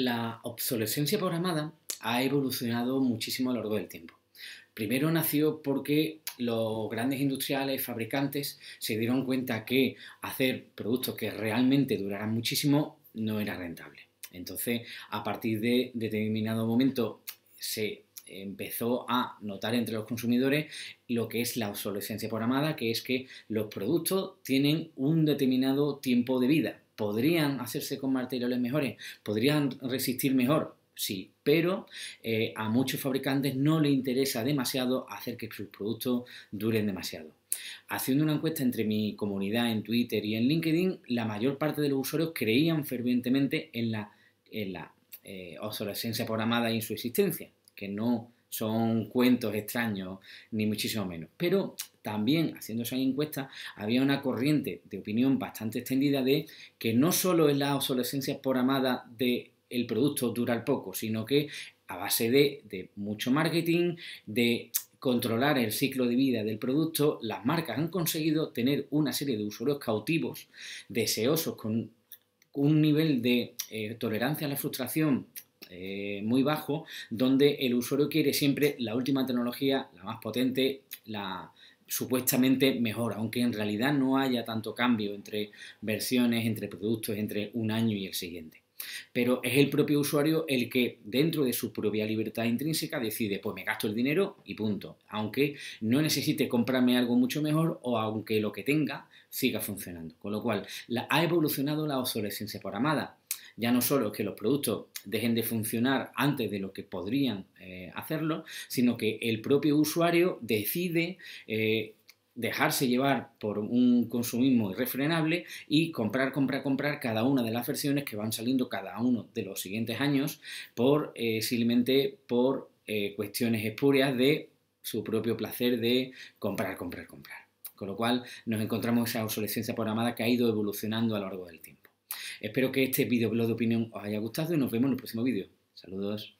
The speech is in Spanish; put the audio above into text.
La obsolescencia programada ha evolucionado muchísimo a lo largo del tiempo. Primero nació porque los grandes industriales, fabricantes, se dieron cuenta que hacer productos que realmente duraran muchísimo no era rentable. Entonces, a partir de determinado momento, se empezó a notar entre los consumidores lo que es la obsolescencia programada, que es que los productos tienen un determinado tiempo de vida podrían hacerse con materiales mejores, podrían resistir mejor, sí, pero eh, a muchos fabricantes no les interesa demasiado hacer que sus productos duren demasiado. Haciendo una encuesta entre mi comunidad en Twitter y en LinkedIn, la mayor parte de los usuarios creían fervientemente en la, en la eh, obsolescencia programada y en su existencia, que no son cuentos extraños, ni muchísimo menos. Pero también, haciendo esa encuesta, había una corriente de opinión bastante extendida de que no solo es la obsolescencia programada de el producto durar poco, sino que a base de, mucho marketing, de controlar el ciclo de vida del producto, las marcas han conseguido tener una serie de usuarios cautivos, deseosos, con un nivel de eh, tolerancia a la frustración eh, muy bajo, donde el usuario quiere siempre la última tecnología, la más potente, la, supuestamente mejor, aunque en realidad no haya tanto cambio entre versiones, entre productos, entre un año y el siguiente. Pero es el propio usuario el que, dentro de su propia libertad intrínseca, decide, pues me gasto el dinero y punto, aunque no necesite comprarme algo mucho mejor o aunque lo que tenga siga funcionando. Con lo cual, ha evolucionado la obsolescencia programada, ya no solo que los productos dejen de funcionar antes de lo que podrían eh, hacerlo, sino que el propio usuario decide eh, dejarse llevar por un consumismo irrefrenable y comprar, comprar, comprar cada una de las versiones que van saliendo cada uno de los siguientes años por eh, simplemente por cuestiones espurias de su propio placer de comprar, comprar, comprar. Con lo cual nos encontramos esa obsolescencia programada que ha ido evolucionando a lo largo del tiempo. Espero que este videoblog de opinión os haya gustado y nos vemos en el próximo vídeo. Saludos.